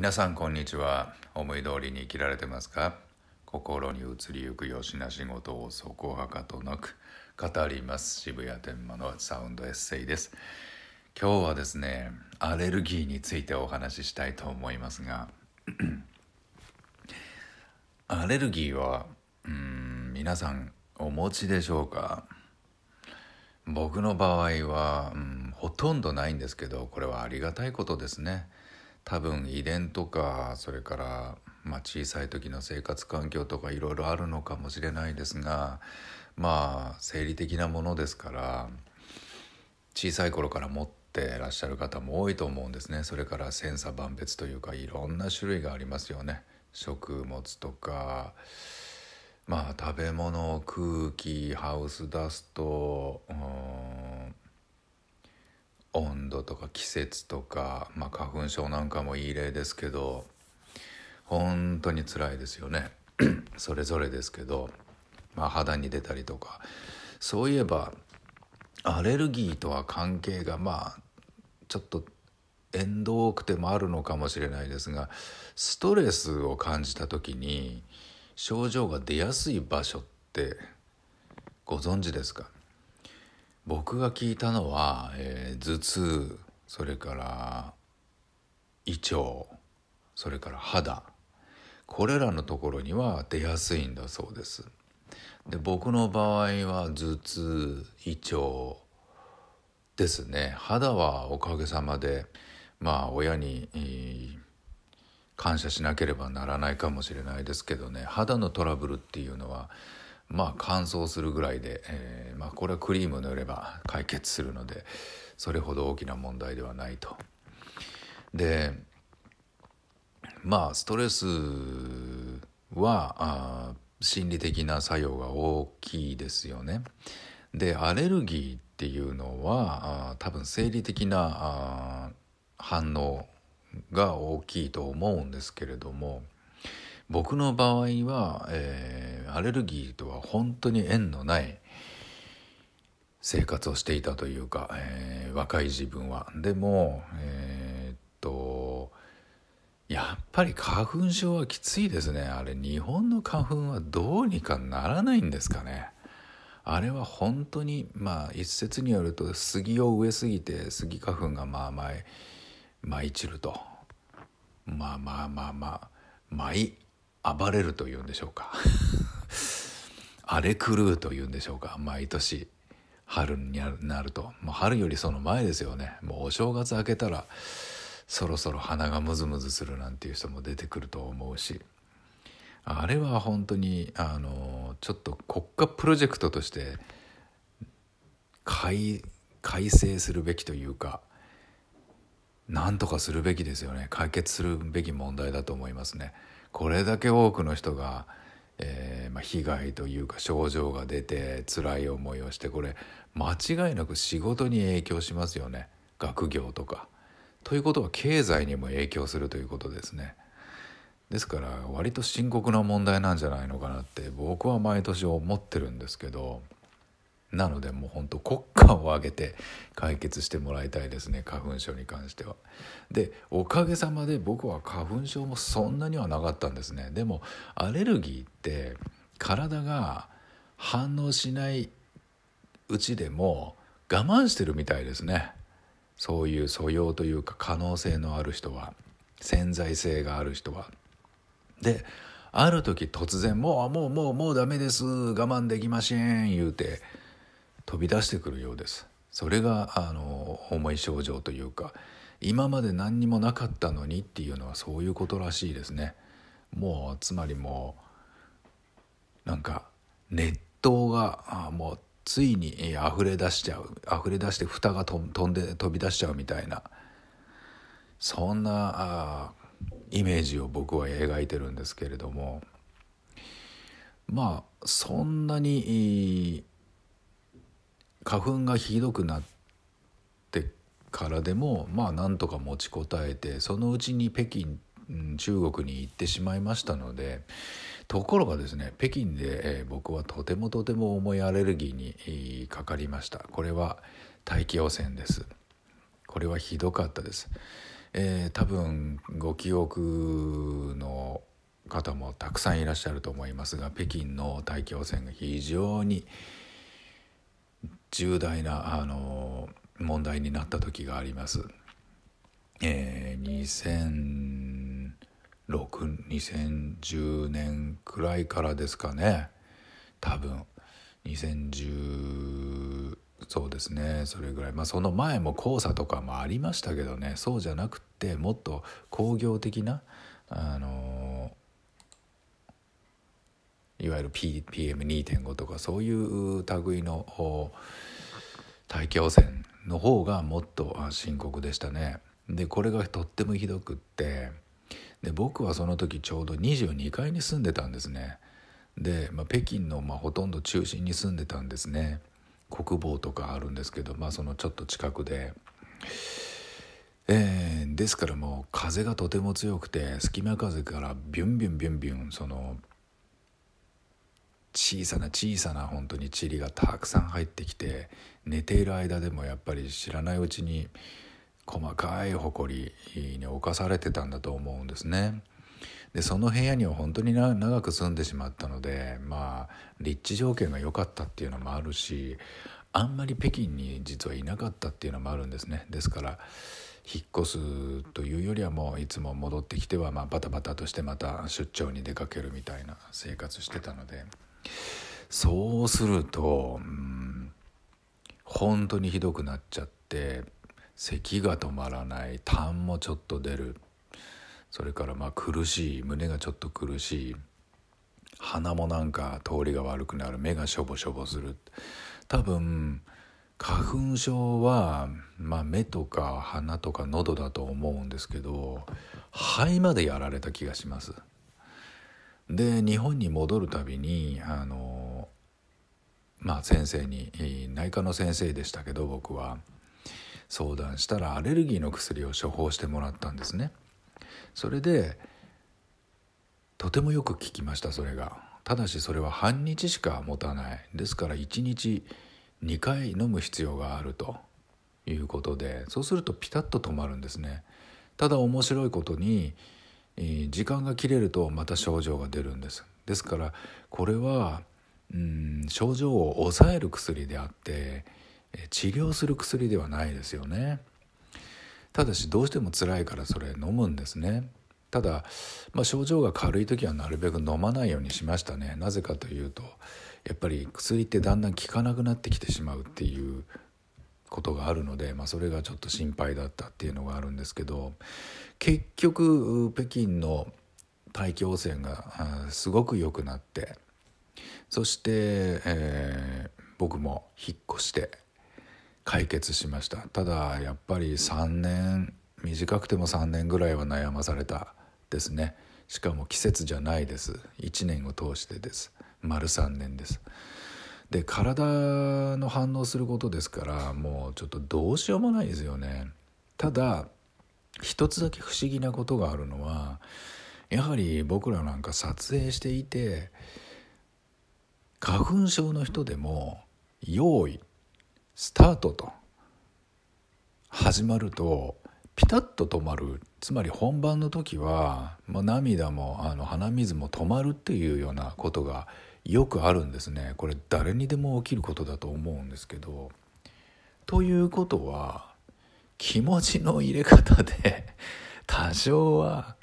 皆さんこんにちは思い通りに生きられてますか心に移りゆくよしな仕事をそこはかとなく語ります渋谷天満のサウンドエッセイです今日はですねアレルギーについてお話ししたいと思いますが アレルギーはうん皆さんお持ちでしょうか僕の場合は、うん、ほとんどないんですけどこれはありがたいことですね多分遺伝とかそれから、まあ、小さい時の生活環境とかいろいろあるのかもしれないですがまあ生理的なものですから小さい頃から持ってらっしゃる方も多いと思うんですねそれから千差万別というかいろんな種類がありますよね食物とかまあ食べ物空気ハウスダストうん度とか季節とか、まあ、花粉症なんかもいい例ですけど本当に辛いですよね それぞれですけど、まあ、肌に出たりとかそういえばアレルギーとは関係がまあちょっと遠遠くてもあるのかもしれないですがストレスを感じた時に症状が出やすい場所ってご存知ですか僕が聞いたのは、えー、頭痛それから胃腸それから肌これらのところには出やすいんだそうですで僕の場合は頭痛胃腸ですね肌はおかげさまでまあ親に、えー、感謝しなければならないかもしれないですけどね肌のトラブルっていうのはまあ乾燥するぐらいで、えー、まあ、これはクリーム塗れば解決するのでそれほど大きな問題ではないと。でまあストレスはあ心理的な作用が大きいですよね。でアレルギーっていうのはあ多分生理的なあ反応が大きいと思うんですけれども僕の場合は、えー、アレルギーとは本当に縁のない生活をしていたというか、えー、若い自分は。でも、えー、とやっぱり花粉症はきついですねあれ日本の花粉はどうにかならないんですかね。あれは本当にまあ一説によると杉を植えすぎて杉花粉がまあまあ。舞い散るとまあまあまあまあ舞い暴れるというんでしょうか 荒れ狂うというんでしょうか毎年春になるともう春よりその前ですよねもうお正月明けたらそろそろ鼻がムズムズするなんていう人も出てくると思うしあれは本当にあのちょっと国家プロジェクトとして改改正するべきというかなんとかするべきですよね解決するべき問題だと思いますね。これだけ多くの人が、えー、まあ、被害というか症状が出て辛い思いをしてこれ間違いなく仕事に影響しますよね学業とか。ということは経済にも影響するということですね。ですから割と深刻な問題なんじゃないのかなって僕は毎年思ってるんですけどなのでもう本当国家を挙げて解決してもらいたいですね花粉症に関しては。でおかげさまで僕は花粉症もそんなにはなかったんですね。でもアレルギーって体が反応しないうちでも我慢してるみたいですね。そういう素養というか可能性のある人は潜在性がある人は。である時突然「もうもうもうもうダメです我慢できません」言うて飛び出してくるようですそれがあの重い症状というか今まで何にもなかったのにっていうのはそういうことらしいですねもうつまりもうなんか熱湯があもうついに溢れ出しちゃう溢れ出して蓋が飛んで飛び出しちゃうみたいなそんなあイメージを僕は描いてるんですけれどもまあそんなに花粉がひどくなってからでもまあなんとか持ちこたえてそのうちに北京中国に行ってしまいましたのでところがですね北京で、え僕はとてもとても重いアレルギーに、かかりましたこれは大気汚染ですこれはひどかったです、えー、多分ご記憶の方もたくさんいらっしゃると思いますが北京の大気汚染が非常に、重大なあの問題になった時があります。えー、20062010年くらいからですかね多分2010そうですねそれぐらいまあその前も黄砂とかもありましたけどねそうじゃなくってもっと工業的なあのいわゆる PM2.5 とかそういう類の大気汚染の方がもっと深刻でしたね。でこれがとってもひどくってで僕はその時ちょうど22階に住んでたんですね。で、まあ、北京のまあほとんど中心に住んでたんですね。国防とかあるんですけど、まあ、そのちょっと近くで。えー、ですからもう風がとても強くて隙間風からビュンビュンビュンビュンその小さな小さな本当に塵がたくさん入ってきて寝ている間でもやっぱり知らないうちに細かい埃に侵されてたんだと思うんですね。でその部屋には本当に長く住んでしまったのでまあ立地条件が良かったっていうのもあるしあんまり北京に実はいなかったっていうのもあるんですねですから引っ越すというよりはもういつも戻ってきてはまあバタバタとしてまた出張に出かけるみたいな生活してたので。そうすると、うん、本当にひどくなっちゃって咳が止まらない痰もちょっと出るそれからまあ苦しい胸がちょっと苦しい鼻もなんか通りが悪くなる目がしょぼしょぼする多分花粉症は、まあ、目とか鼻とか喉だと思うんですけど肺までやられた気がします。で日本に戻るたびにあの、まあ、先生に内科の先生でしたけど僕は相談したらアレルギーの薬を処方してもらったんですね。それでとてもよく聞きましたそれがただしそれは半日しか持たないですから1日2回飲む必要があるということでそうするとピタッと止まるんですねただ面白いことに時間が切れるとまた症状が出るんですですからこれはうん症状を抑える薬であって治療する薬ではないですよねただしどうしても辛いからそれ飲むんですねただ、まあ、症状が軽い時はなるべく飲まないようにしましたねなぜかというとやっぱり薬ってだんだん効かなくなってきてしまうっていうことがあるので、まあ、それがちょっと心配だったっていうのがあるんですけど結局北京の大気汚染がすごく良くなってそして、えー、僕も引っ越して解決しましたただやっぱり3年短くても3年ぐらいは悩まされたですねしかも季節じゃないです1年を通してです丸3年です。で体の反応することですからもうちょっとどうしようもないですよねただ一つだけ不思議なことがあるのはやはり僕らなんか撮影していて花粉症の人でも「用意スタート」と始まるとピタッと止まるつまり本番の時は、まあ、涙もあの鼻水も止まるっていうようなことがよくあるんですねこれ誰にでも起きることだと思うんですけど。ということは気持ちの入れ方で多少は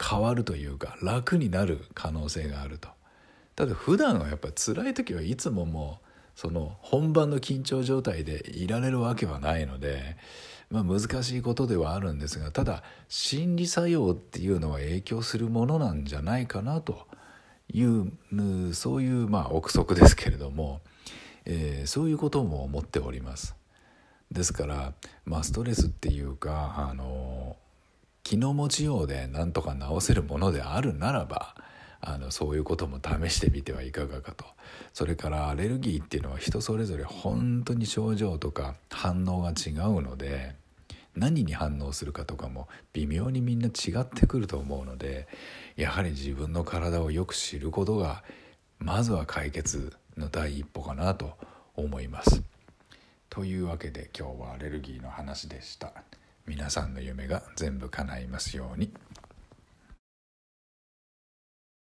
変わるというか楽になる可能性があると。ただ普段はやっぱ辛い時はいつももうその本番の緊張状態でいられるわけはないのでまあ、難しいことではあるんですがただ心理作用っていうのは影響するものなんじゃないかなというそういうまあ憶測ですけれども、えー、そういうことも思っております。ですから、まあ、ストレスっていうかあの気の持ちようでなんとか治せるものであるならばあのそういうことも試してみてはいかがかとそれからアレルギーっていうのは人それぞれ本当に症状とか反応が違うので。何に反応するかとかも微妙にみんな違ってくると思うのでやはり自分の体をよく知ることがまずは解決の第一歩かなと思います。というわけで今日はアレルギーの話でした。皆さんの夢が全部叶いますように。